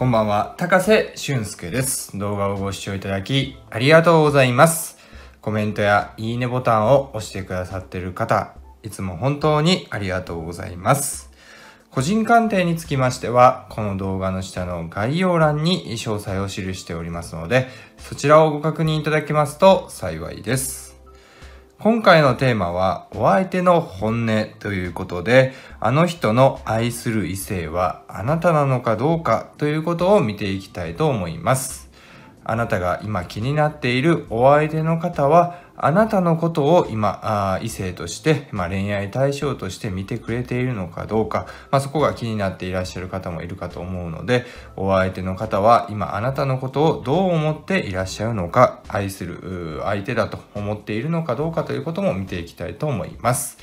こんばんは、高瀬俊介です。動画をご視聴いただきありがとうございます。コメントやいいねボタンを押してくださっている方、いつも本当にありがとうございます。個人鑑定につきましては、この動画の下の概要欄に詳細を記しておりますので、そちらをご確認いただけますと幸いです。今回のテーマはお相手の本音ということで、あの人の愛する異性はあなたなのかどうかということを見ていきたいと思います。あなたが今気になっているお相手の方はあなたのことを今、異性として、まあ、恋愛対象として見てくれているのかどうか、まあ、そこが気になっていらっしゃる方もいるかと思うので、お相手の方は今あなたのことをどう思っていらっしゃるのか、愛する相手だと思っているのかどうかということも見ていきたいと思います。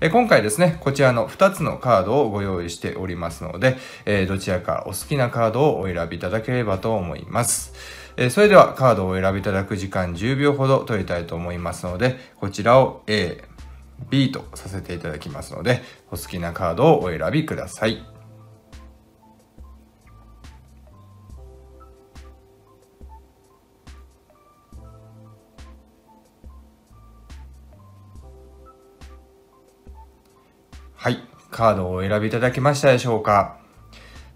今回ですね、こちらの2つのカードをご用意しておりますので、どちらかお好きなカードをお選びいただければと思います。えそれではカードを選びいただく時間10秒ほど取りたいと思いますので、こちらを A、B とさせていただきますので、お好きなカードをお選びください。はい。カードをお選びいただけましたでしょうか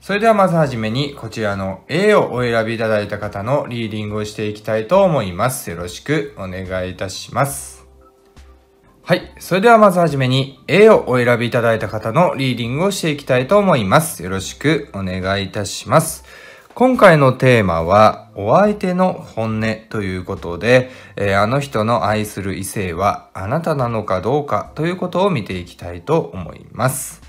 それではまずはじめにこちらの A をお選びいただいた方のリーディングをしていきたいと思います。よろしくお願いいたします。はい。それではまずはじめに A をお選びいただいた方のリーディングをしていきたいと思います。よろしくお願いいたします。今回のテーマはお相手の本音ということで、えー、あの人の愛する異性はあなたなのかどうかということを見ていきたいと思います。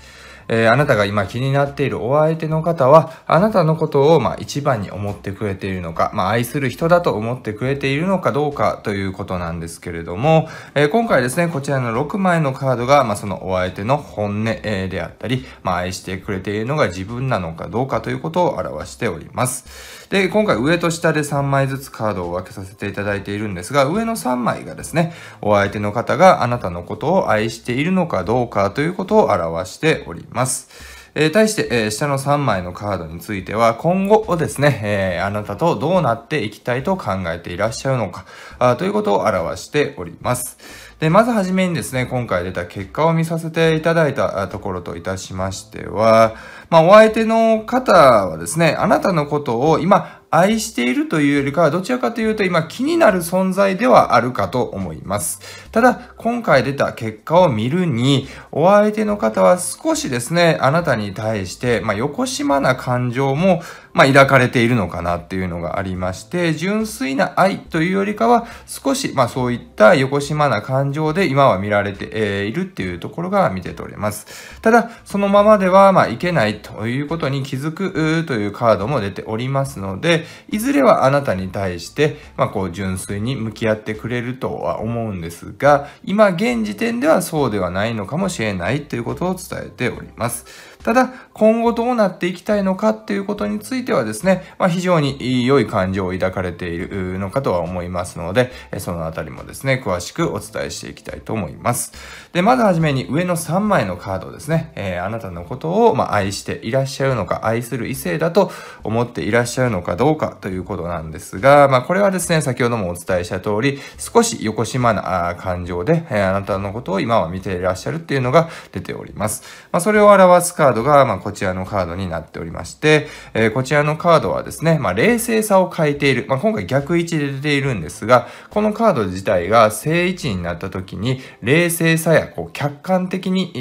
えー、あなたが今気になっているお相手の方は、あなたのことをまあ一番に思ってくれているのか、まあ、愛する人だと思ってくれているのかどうかということなんですけれども、えー、今回ですね、こちらの6枚のカードが、まあ、そのお相手の本音、えであったり、まあ、愛してくれているのが自分なのかどうかということを表しております。で、今回上と下で3枚ずつカードを分けさせていただいているんですが、上の3枚がですね、お相手の方があなたのことを愛しているのかどうかということを表しております。ます。えー、対して、えー、下の3枚のカードについては、今後をですね、えー、あなたとどうなっていきたいと考えていらっしゃるのか、あということを表しております。で、まずはじめにですね、今回出た結果を見させていただいたところといたしましては、まあ、お相手の方はですね、あなたのことを今、愛しているというよりかは、どちらかというと今気になる存在ではあるかと思います。ただ、今回出た結果を見るに、お相手の方は少しですね、あなたに対して、まあ、よこしまな感情もまあ、抱かれているのかなっていうのがありまして、純粋な愛というよりかは、少し、まあ、そういった横島な感情で今は見られているっていうところが見て取れます。ただ、そのままでは、まあ、いけないということに気づくというカードも出ておりますので、いずれはあなたに対して、まあ、こう、純粋に向き合ってくれるとは思うんですが、今、現時点ではそうではないのかもしれないということを伝えております。ただ、今後どうなっていきたいのかっていうことについてはですね、まあ、非常に良い感情を抱かれているのかとは思いますので、そのあたりもですね、詳しくお伝えしていきたいと思います。で、まずはじめに上の3枚のカードですね、えー、あなたのことを、ま愛していらっしゃるのか、愛する異性だと思っていらっしゃるのかどうかということなんですが、まあ、これはですね、先ほどもお伝えした通り、少し横島な感情で、えあなたのことを今は見ていらっしゃるっていうのが出ております。まあ、それを表すカードードが、まあ、こちらのカードになっておりまして、えー、こちらのカードはですね、まあ、冷静さを変えている。まあ、今回逆位置で出ているんですが、このカード自体が正位置になった時に、冷静さやこう客観的に、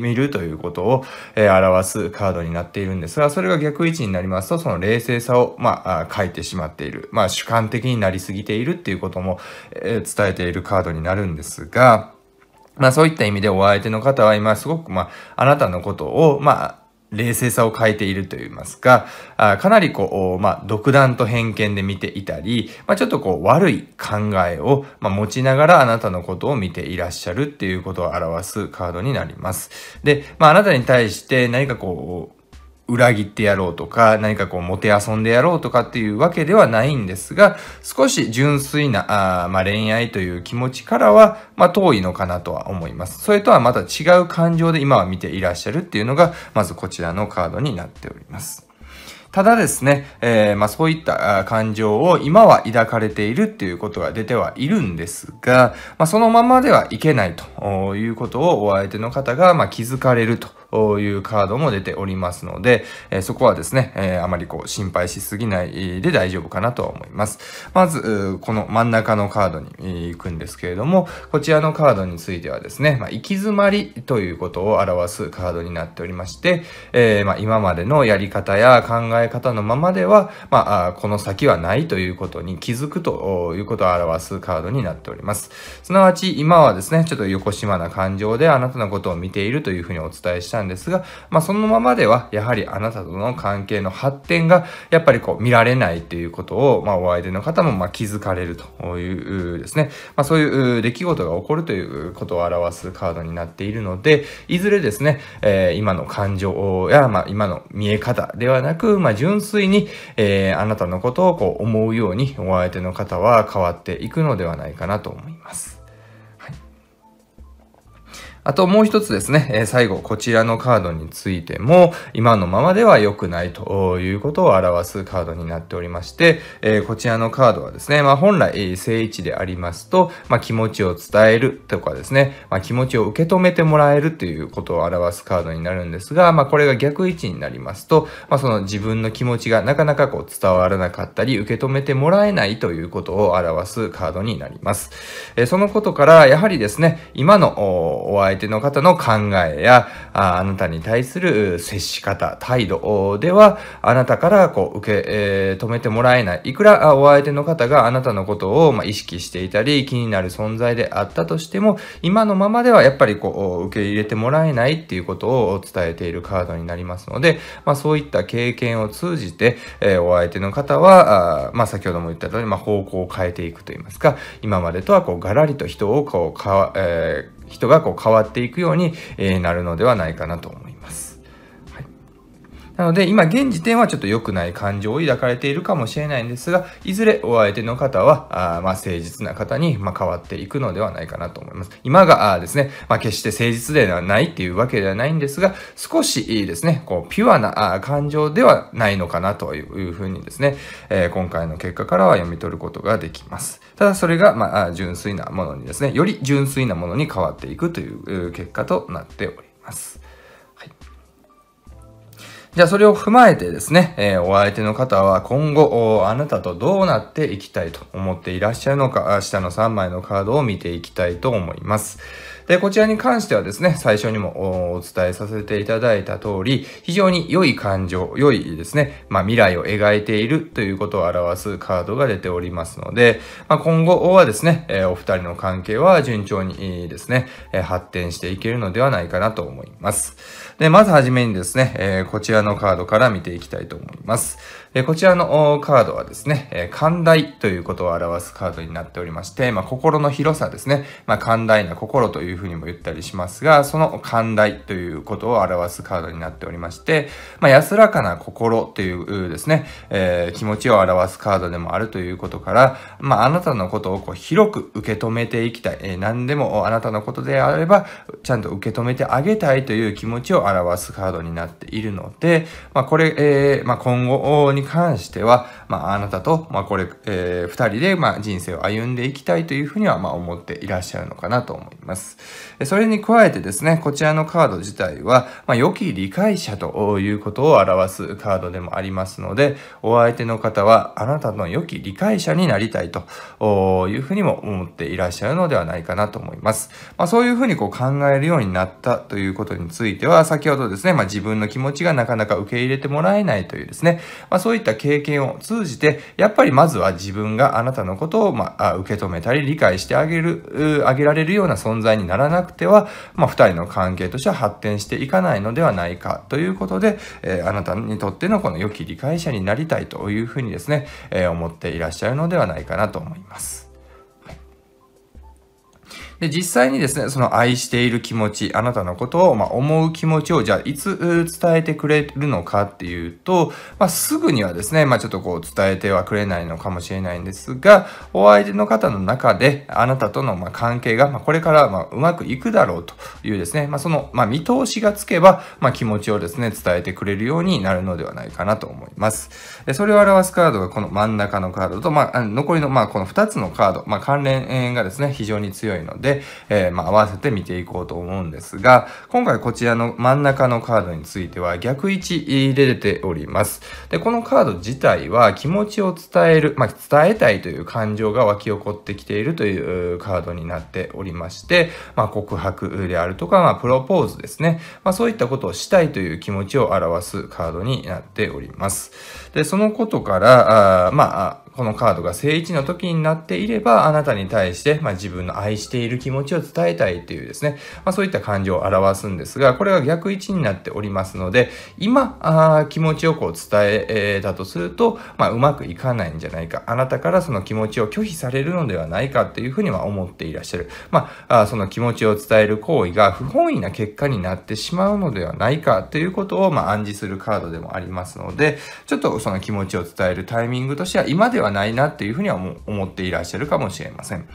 見るということを、え表すカードになっているんですが、それが逆位置になりますと、その冷静さを、まあ、書いてしまっている。まあ、主観的になりすぎているっていうことも、えー、伝えているカードになるんですが、まあそういった意味でお相手の方は今すごくまああなたのことをまあ冷静さを変えていると言いますか、あかなりこう、まあ、独断と偏見で見ていたり、まあ、ちょっとこう、悪い考えを、まあ、持ちながらあなたのことを見ていらっしゃるっていうことを表すカードになります。で、まあ、あなたに対して何かこう、裏切ってやろうとか、何かこう、もてあそんでやろうとかっていうわけではないんですが、少し純粋な、あまあ、恋愛という気持ちからは、まあ、遠いのかなとは思います。それとはまた違う感情で今は見ていらっしゃるっていうのが、まずこちらのカードになっております。ただですね、えー、まあそういった感情を今は抱かれているっていうことが出てはいるんですが、まあそのままではいけないということをお相手の方がまあ気づかれると。ういうカードも出ておりますので、えそこはですね、えあまりこう心配しすぎないで大丈夫かなと思います。まず、この真ん中のカードに行くんですけれども、こちらのカードについてはですね、まあ、行き詰まりということを表すカードになっておりまして、えー、ま今までのやり方や考え方のままでは、まあ、この先はないということに気づくということを表すカードになっております。すなわち、今はですね、ちょっと横島な感情であなたのことを見ているというふうにお伝えしたんですが、まあ、そのままではやはりあなたとの関係の発展がやっぱりこう見られないっていうことを、まあ、お相手の方もま気づかれるというですね、まあ、そういう出来事が起こるということを表すカードになっているのでいずれですね、えー、今の感情や、ま今の見え方ではなく、ま純粋に、えー、あなたのことをこう思うようにお相手の方は変わっていくのではないかなと思います。あともう一つですね、え最後、こちらのカードについても、今のままでは良くないということを表すカードになっておりまして、えこちらのカードはですね、まあ、本来、正位置でありますと、まあ、気持ちを伝えるとかですね、まあ、気持ちを受け止めてもらえるということを表すカードになるんですが、まこれが逆位置になりますと、まその自分の気持ちがなかなかこう伝わらなかったり、受け止めてもらえないということを表すカードになります。えそのことから、やはりですね、今のお相手手の方の考えや、あなたに対する接し方、態度では、あなたからこう受け、えー、止めてもらえない。いくらお相手の方があなたのことを、ま意識していたり、気になる存在であったとしても、今のままではやっぱりこう、受け入れてもらえないっていうことを伝えているカードになりますので、まあ、そういった経験を通じて、えー、お相手の方は、あまあ、先ほども言った通り、まあ、方向を変えていくといいますか、今までとはこう、ガラリと人をこう、えー人がこう変わっていくようになるのではないかなと思います。なので、今現時点はちょっと良くない感情を抱かれているかもしれないんですが、いずれお相手の方は、あまあ、誠実な方に、まあ、変わっていくのではないかなと思います。今があですね、まあ、決して誠実ではないっていうわけではないんですが、少しですね、こう、ピュアな感情ではないのかなというふうにですね、えー、今回の結果からは読み取ることができます。ただそれが、まあ、純粋なものにですね、より純粋なものに変わっていくという結果となっております。じゃあそれを踏まえてですね、えー、お相手の方は今後、あなたとどうなっていきたいと思っていらっしゃるのか、下の3枚のカードを見ていきたいと思います。で、こちらに関してはですね、最初にもお伝えさせていただいた通り、非常に良い感情、良いですね、まあ、未来を描いているということを表すカードが出ておりますので、まあ、今後はですね、えお二人の関係は順調にですね、え発展していけるのではないかなと思います。で、まずはじめにですね、えこちらのカードから見ていきたいと思います。こちらのカードはですね、寛大ということを表すカードになっておりまして、まあ、心の広さですね、まあ、寛大な心というふうにも言ったりしますが、その寛大ということを表すカードになっておりまして、まあ、安らかな心というですね、えー、気持ちを表すカードでもあるということから、まあ、あなたのことをこう広く受け止めていきたい、えー、何でもあなたのことであれば、ちゃんと受け止めてあげたいという気持ちを表すカードになっているので、まあ、これ、えーまあ、今後にに関しては、まあ、あなたと、まあ、これ、えー、2人で、まあ、人生を歩んでいきたいというふうには、まあ、思っていらっしゃるのかなと思います。それに加えてですね、こちらのカード自体は、まあ、良き理解者ということを表すカードでもありますので、お相手の方は、あなたの良き理解者になりたいというふうにも思っていらっしゃるのではないかなと思います。まあ、そういうふうにこう考えるようになったということについては、先ほどですね、まあ、自分の気持ちがなかなか受け入れてもらえないというですね、まあそういった経験を通じて、やっぱりまずは自分があなたのことを、まあ、受け止めたり理解してあげる、あげられるような存在にならなくては、まあ、二人の関係としては発展していかないのではないかということで、えー、あなたにとってのこの良き理解者になりたいというふうにですね、えー、思っていらっしゃるのではないかなと思います。で、実際にですね、その愛している気持ち、あなたのことを、ま思う気持ちを、じゃあ、いつ伝えてくれるのかっていうと、まあ、すぐにはですね、まあ、ちょっとこう、伝えてはくれないのかもしれないんですが、お相手の方の中で、あなたとの、ま関係が、まこれから、まうまくいくだろうというですね、まあ、その、ま見通しがつけば、ま気持ちをですね、伝えてくれるようになるのではないかなと思います。でそれを表すカードが、この真ん中のカードと、ま残りの、まあ、この2つのカード、ま関連がですね、非常に強いので、で、えー、まあ、合わせて見ていこうと思うんですが、今回こちらの真ん中のカードについては逆位置入れております。で、このカード自体は気持ちを伝える、まあ、伝えたいという感情が湧き起こってきているというカードになっておりまして、まあ、告白であるとか、まあ、プロポーズですね。まあ、そういったことをしたいという気持ちを表すカードになっております。で、そのことから、あまあ、このカードが正位置の時になっていれば、あなたに対して、まあ、自分の愛している気持ちを伝えたいっていうですね、まあ、そういった感情を表すんですが、これが逆位置になっておりますので、今、あ気持ちをこう伝えたとすると、まあ、うまくいかないんじゃないか、あなたからその気持ちを拒否されるのではないかっていうふうには思っていらっしゃる。まあ、その気持ちを伝える行為が不本意な結果になってしまうのではないかということを、まあ、暗示するカードでもありますので、ちょっとその気持ちを伝えるタイミングとしては、今ではないなっていうふうには思っていらっしゃるかもしれません。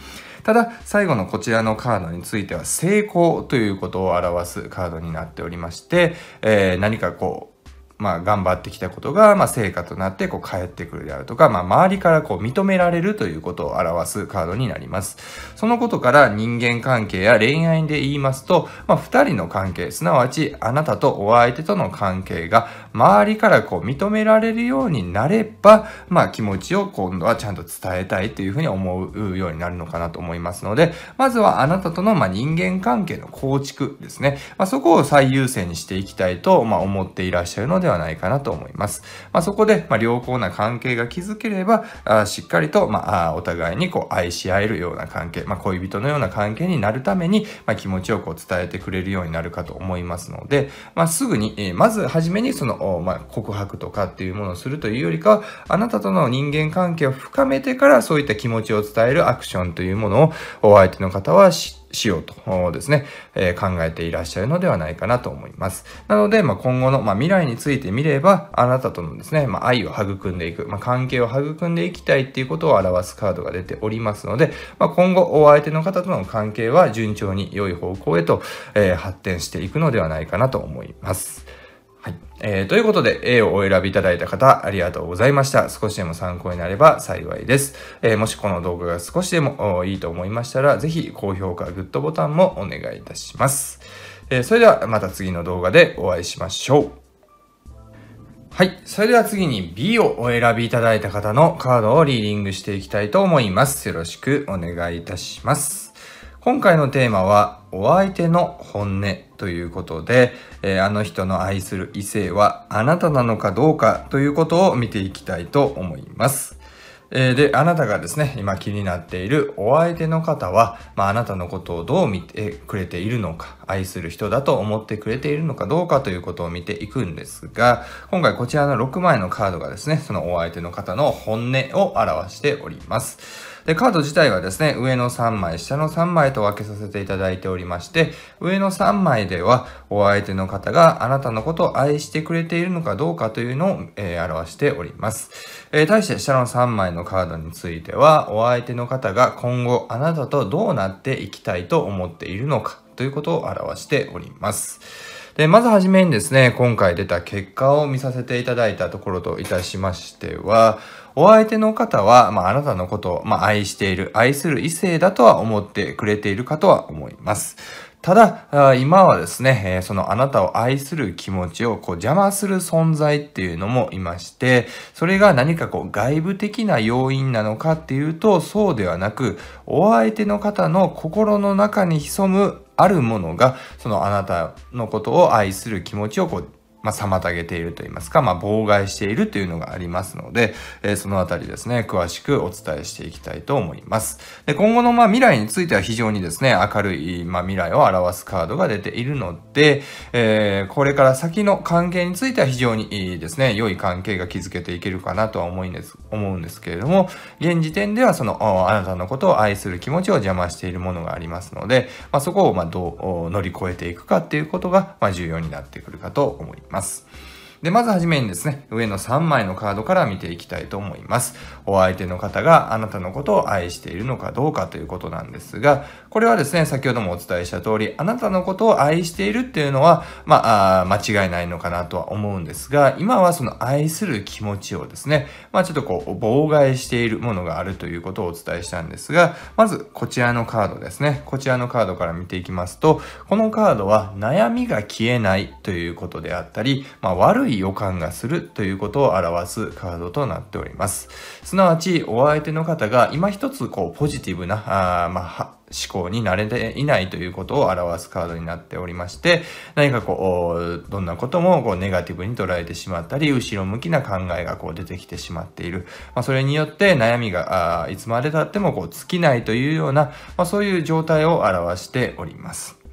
ただ、最後のこちらのカードについては、成功ということを表すカードになっておりまして、えー、何かこう、まあ、頑張ってきたことが、まあ、成果となってこう返ってくるであるとか、まあ、周りからこう認められるということを表すカードになります。そのことから人間関係や恋愛で言いますと、まあ、2人の関係、すなわちあなたとお相手との関係が周りからこう認められるようになれば、まあ、気持ちを今度はちゃんと伝えたいというふうに思うようになるのかなと思いますので、まずはあなたとのまあ人間関係の構築ですね。まあ、そこを最優先にしていきたいと、まあ、思っていらっしゃるので、ではないかなと思います。まあ、そこで、ま良好な関係が築ければ、あしっかりと、まあ、お互いにこう愛し合えるような関係、まあ、恋人のような関係になるために、ま気持ちをこう伝えてくれるようになるかと思いますので、ますぐに、えまず初めにその、ま告白とかっていうものをするというよりかは、あなたとの人間関係を深めてからそういった気持ちを伝えるアクションというものをお相手の方は知ってしようとですね、えー、考えていらっしゃるのではないかなと思います。なので、まあ、今後の、まあ、未来について見れば、あなたとのですね、まあ、愛を育んでいく、まあ、関係を育んでいきたいっていうことを表すカードが出ておりますので、まあ、今後、お相手の方との関係は順調に良い方向へと、えー、発展していくのではないかなと思います。えー、ということで、A をお選びいただいた方、ありがとうございました。少しでも参考になれば幸いです。えー、もしこの動画が少しでもいいと思いましたら、ぜひ高評価、グッドボタンもお願いいたします。えー、それではまた次の動画でお会いしましょう。はい。それでは次に B をお選びいただいた方のカードをリーディングしていきたいと思います。よろしくお願いいたします。今回のテーマはお相手の本音ということで、えー、あの人の愛する異性はあなたなのかどうかということを見ていきたいと思います。えー、で、あなたがですね、今気になっているお相手の方は、まあ、あなたのことをどう見てくれているのか、愛する人だと思ってくれているのかどうかということを見ていくんですが、今回こちらの6枚のカードがですね、そのお相手の方の本音を表しております。で、カード自体はですね、上の3枚、下の3枚と分けさせていただいておりまして、上の3枚では、お相手の方があなたのことを愛してくれているのかどうかというのを、えー、表しております。えー、対して下の3枚のカードについては、お相手の方が今後あなたとどうなっていきたいと思っているのかということを表しております。で、まずはじめにですね、今回出た結果を見させていただいたところといたしましては、お相手の方は、まあ、あなたのことを、まあ、愛している、愛する異性だとは思ってくれているかとは思います。ただ、今はですね、そのあなたを愛する気持ちをこう邪魔する存在っていうのもいまして、それが何かこう外部的な要因なのかっていうと、そうではなく、お相手の方の心の中に潜むあるものがそのあなたのことを愛する気持ちをこうまあ、妨げていると言いますか、まあ、妨害しているというのがありますので、えー、そのあたりですね、詳しくお伝えしていきたいと思います。で、今後の、まあ、未来については非常にですね、明るい、まあ、未来を表すカードが出ているので、えー、これから先の関係については非常にいいですね、良い関係が築けていけるかなとは思いんです、思うんですけれども、現時点ではその、あなたのことを愛する気持ちを邪魔しているものがありますので、まあ、そこを、まあ、どう乗り越えていくかっていうことが、まあ、重要になってくるかと思います。ます。で、まずはじめにですね、上の3枚のカードから見ていきたいと思います。お相手の方があなたのことを愛しているのかどうかということなんですが、これはですね、先ほどもお伝えした通り、あなたのことを愛しているっていうのは、まあ、間違いないのかなとは思うんですが、今はその愛する気持ちをですね、まあ、ちょっとこう、妨害しているものがあるということをお伝えしたんですが、まず、こちらのカードですね。こちらのカードから見ていきますと、このカードは、悩みが消えないということであったり、まあ、悪い予感がするということを表すカードとなっております。すなわち、お相手の方が今一つこうポジティブな、あまあ、思考に慣れていないということを表すカードになっておりまして、何かこう、どんなこともこうネガティブに捉えてしまったり、後ろ向きな考えがこう出てきてしまっている。まあ、それによって悩みがいつまで経ってもこう尽きないというような、まあ、そういう状態を表しております。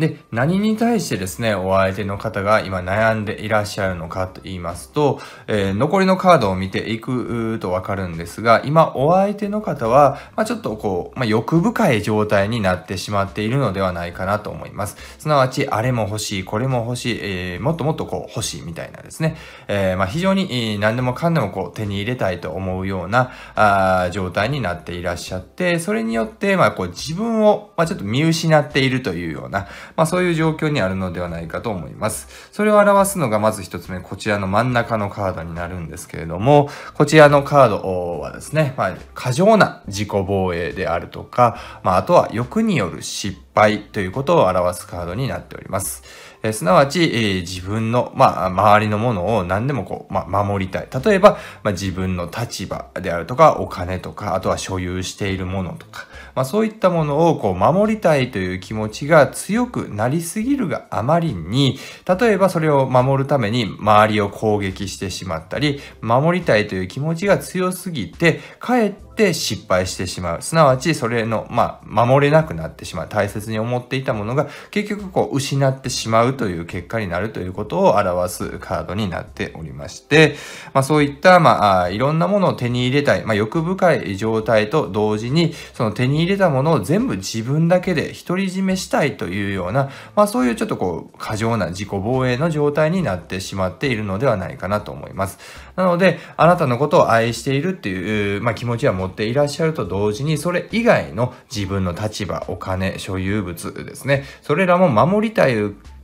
で、何に対してですね、お相手の方が今悩んでいらっしゃるのかと言いますと、えー、残りのカードを見ていくとわかるんですが、今お相手の方は、まあ、ちょっとこう、まあ、欲深い状態になってしまっているのではないかなと思います。すなわち、あれも欲しい、これも欲しい、えー、もっともっとこう欲しいみたいなですね、えー、まあ、非常に何でもかんでもこう手に入れたいと思うようなあ状態になっていらっしゃって、それによって、まあ、こう自分を、まあ、ちょっと見失っているというような、まあ、そういう状況にあるのではないかと思います。それを表すのがまず一つ目、こちらの真ん中のカードになるんですけれども、こちらのカードはですね、まあ、過剰な自己防衛であるとか、まあ、あとは欲による失敗ということを表すカードになっております。えすなわち、えー、自分の、まあ、周りのものを何でもこう、まあ、守りたい。例えば、まあ、自分の立場であるとか、お金とか、あとは所有しているものとか、まあ、そういったものをこう守りたいという気持ちが強くなりすぎるがあまりに、例えばそれを守るために周りを攻撃してしまったり、守りたいという気持ちが強すぎて、かえって失敗してしまう。すなわち、それの、まあ、守れなくなってしまう。大切に思っていたものが、結局こう、失ってしまうという結果になるということを表すカードになっておりまして、まあ、そういった、まあ、いろんなものを手に入れたい、まあ、欲深い状態と同時に、その手に入れ入れたものを全部自分だけで独り占めしたいというような、まあ、そういうちょっとこう過剰な自己防衛の状態になってしまっているのではないかなと思います。なので、あなたのことを愛しているっていう、まあ、気持ちは持っていらっしゃると同時に、それ以外の自分の立場、お金、所有物ですね、それらも守りたい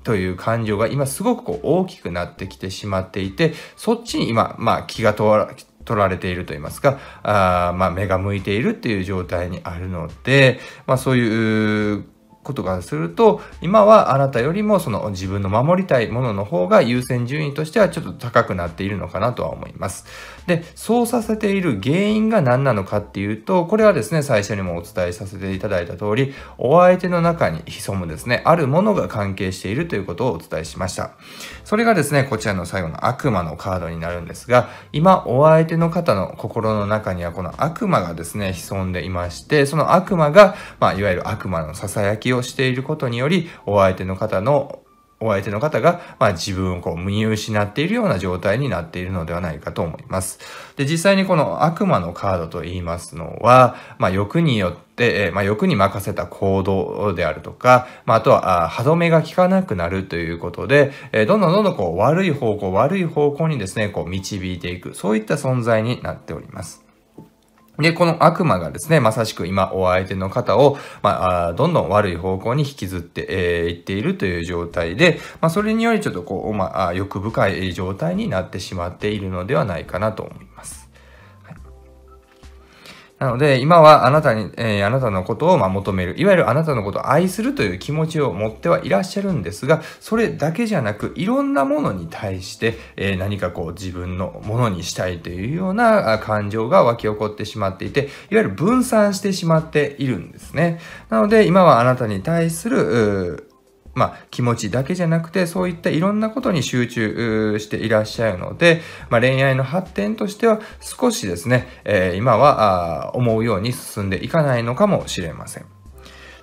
という感情が今すごくこう大きくなってきてしまっていて、そっちに今、まあ気が通ら、取られていると言いますか、あまあ、目が向いているっていう状態にあるので、まあ、そういうことからすると、今はあなたよりもその自分の守りたいものの方が優先順位としてはちょっと高くなっているのかなとは思います。で、そうさせている原因が何なのかっていうと、これはですね、最初にもお伝えさせていただいた通り、お相手の中に潜むですね、あるものが関係しているということをお伝えしました。それがですね、こちらの最後の悪魔のカードになるんですが、今、お相手の方の心の中にはこの悪魔がですね、潜んでいまして、その悪魔が、まあ、いわゆる悪魔の囁きをしていることにより、お相手の方のお相手の方が、まあ、自分をこう見失っているような状態になっているのではないかと思います。で、実際にこの悪魔のカードと言いますのは、まあ、欲によって、まあ、欲に任せた行動であるとか、まあ、あとは歯止めが効かなくなるということで、えどんどんどんどんこう悪い方向、悪い方向にですね、こう導いていく、そういった存在になっております。で、この悪魔がですね、まさしく今、お相手の方を、まあ、どんどん悪い方向に引きずってい、えー、っているという状態で、まあ、それによりちょっとこう、まあ、欲深い状態になってしまっているのではないかなと思います。なので、今はあなたに、えー、あなたのことをま求める、いわゆるあなたのことを愛するという気持ちを持ってはいらっしゃるんですが、それだけじゃなく、いろんなものに対して、えー、何かこう自分のものにしたいというような感情が湧き起こってしまっていて、いわゆる分散してしまっているんですね。なので、今はあなたに対する、まあ、気持ちだけじゃなくて、そういったいろんなことに集中していらっしゃるので、まあ、恋愛の発展としては少しですね、えー、今は思うように進んでいかないのかもしれません。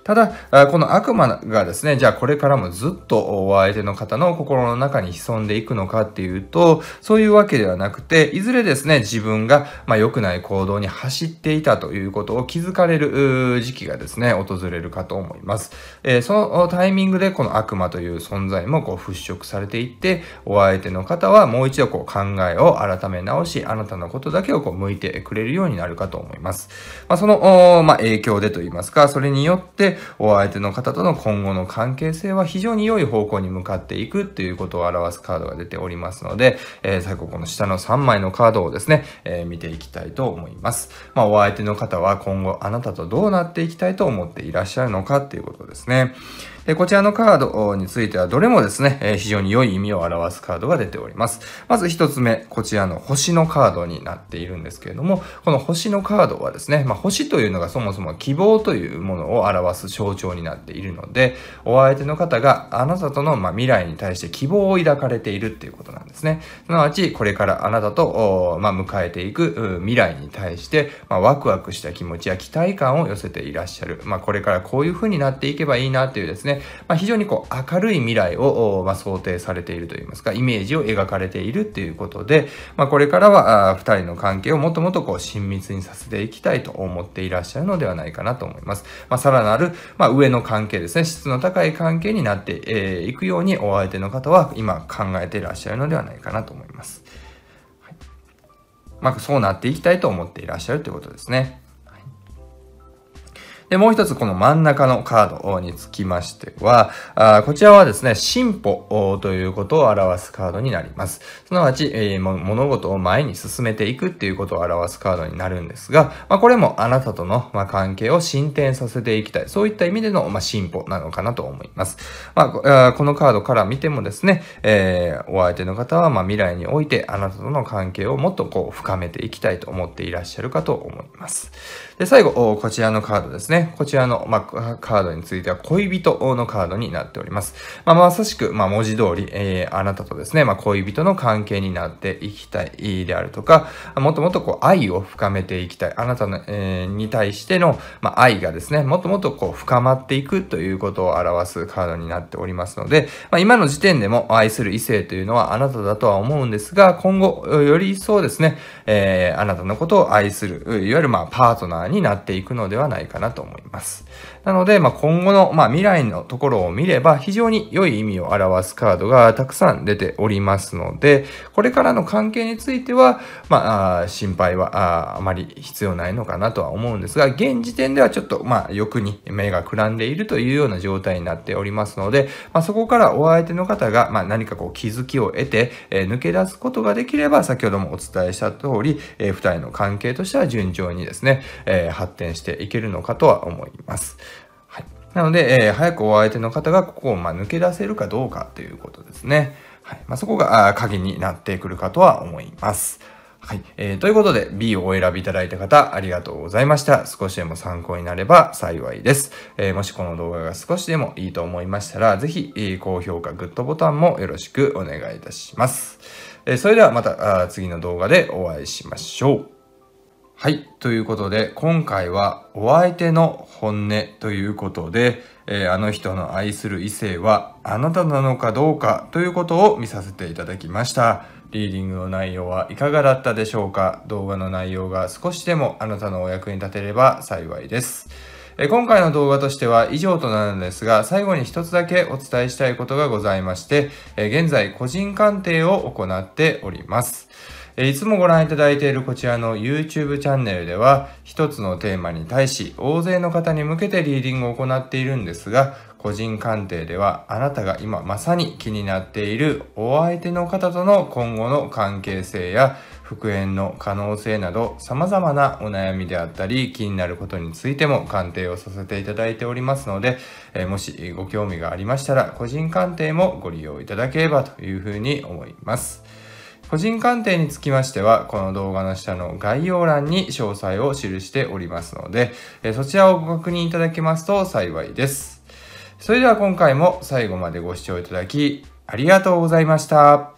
ただ、この悪魔がですね、じゃあこれからもずっとお相手の方の心の中に潜んでいくのかっていうと、そういうわけではなくて、いずれですね、自分が、まあ、良くない行動に走っていたということを気づかれる時期がですね、訪れるかと思います。えー、そのタイミングでこの悪魔という存在もこう払拭されていって、お相手の方はもう一度こう考えを改め直し、あなたのことだけをこう向いてくれるようになるかと思います。まあ、その、まあ、影響でといいますか、それによって、お相手の方との今後の関係性は非常に良い方向に向かっていくということを表すカードが出ておりますので、えー、最後この下の3枚のカードをですね、えー、見ていきたいと思います。まあ、お相手の方は今後あなたとどうなっていきたいと思っていらっしゃるのかっていうことですね。で、こちらのカードについてはどれもですね、え非常に良い意味を表すカードが出ております。まず1つ目、こちらの星のカードになっているんですけれども、この星のカードはですね、まあ、星というのがそもそも希望というものを表す象徴になっているので、お相手の方があなたとのま未来に対して希望を抱かれているっていうことなんですね。すなわち、これからあなたと、まあ、迎えていく未来に対して、まあ、ワクワクした気持ちや期待感を寄せていらっしゃる。まこれからこういう風になっていけばいいなっていうですね、ね、まあ、非常にこう明るい未来を、まあ、想定されているといいますか、イメージを描かれているっていうことで、まあ、これからは2人の関係をもっともっとこう親密にさせていきたいと思っていらっしゃるのではないかなと思います。まあ、さらなる、まあ、上の関係ですね、質の高い関係になって、えー、いくようにお相手の方は今考えていらっしゃるのではないかなと思います。まあ、そうなっていきたいと思っていらっしゃるということですね。で、もう一つこの真ん中のカードにつきましては、あこちらはですね、進歩ということを表すカードになります。すなわち、えー、物事を前に進めていくっていうことを表すカードになるんですが、まあ、これもあなたとの、ま関係を進展させていきたい。そういった意味での、ま進歩なのかなと思います。まあ、このカードから見てもですね、えー、お相手の方は、ま未来においてあなたとの関係をもっとこう深めていきたいと思っていらっしゃるかと思います。で、最後、こちらのカードですね。こちらの、まあ、カードについては、恋人のカードになっております。まあ、まさしく、まあ、文字通り、えー、あなたとですね、まあ、恋人の関係になっていきたいであるとか、もっともっとこう、愛を深めていきたい。あなたの、えー、に対しての、まあ、愛がですね、もっともっとこう、深まっていくということを表すカードになっておりますので、まあ、今の時点でも愛する異性というのはあなただとは思うんですが、今後、より一層ですね、えー、あなたのことを愛する、いわゆるまあ、パートナーになっていくのではないかなと思います。なので、まあ、今後の、まあ、未来のところを見れば非常に良い意味を表すカードがたくさん出ておりますので、これからの関係については、まあ、心配はあまり必要ないのかなとは思うんですが、現時点ではちょっと、まあ、欲に目がくらんでいるというような状態になっておりますので、まあ、そこからお相手の方が、まあ、何かこう気づきを得て、えー、抜け出すことができれば、先ほどもお伝えした通り、えー、二人の関係としては順調にですね、ええー、発展していけるのかとは思います。はい、なので、えー、早くお相手の方がここをま抜け出せるかどうかということですね。はいまあ、そこが鍵になってくるかとは思います。はい、えー。ということで、B をお選びいただいた方、ありがとうございました。少しでも参考になれば幸いです。えー、もしこの動画が少しでもいいと思いましたら、ぜひ、高評価、グッドボタンもよろしくお願いいたします。えー、それではまた次の動画でお会いしましょう。はい。ということで、今回はお相手の本音ということで、えー、あの人の愛する異性はあなたなのかどうかということを見させていただきました。リーディングの内容はいかがだったでしょうか動画の内容が少しでもあなたのお役に立てれば幸いです。えー、今回の動画としては以上となるのですが、最後に一つだけお伝えしたいことがございまして、えー、現在個人鑑定を行っております。えいつもご覧いただいているこちらの YouTube チャンネルでは、一つのテーマに対し、大勢の方に向けてリーディングを行っているんですが、個人鑑定では、あなたが今まさに気になっているお相手の方との今後の関係性や、復縁の可能性など、様々なお悩みであったり、気になることについても鑑定をさせていただいておりますので、えもしご興味がありましたら、個人鑑定もご利用いただければというふうに思います。個人鑑定につきましては、この動画の下の概要欄に詳細を記しておりますので、そちらをご確認いただけますと幸いです。それでは今回も最後までご視聴いただき、ありがとうございました。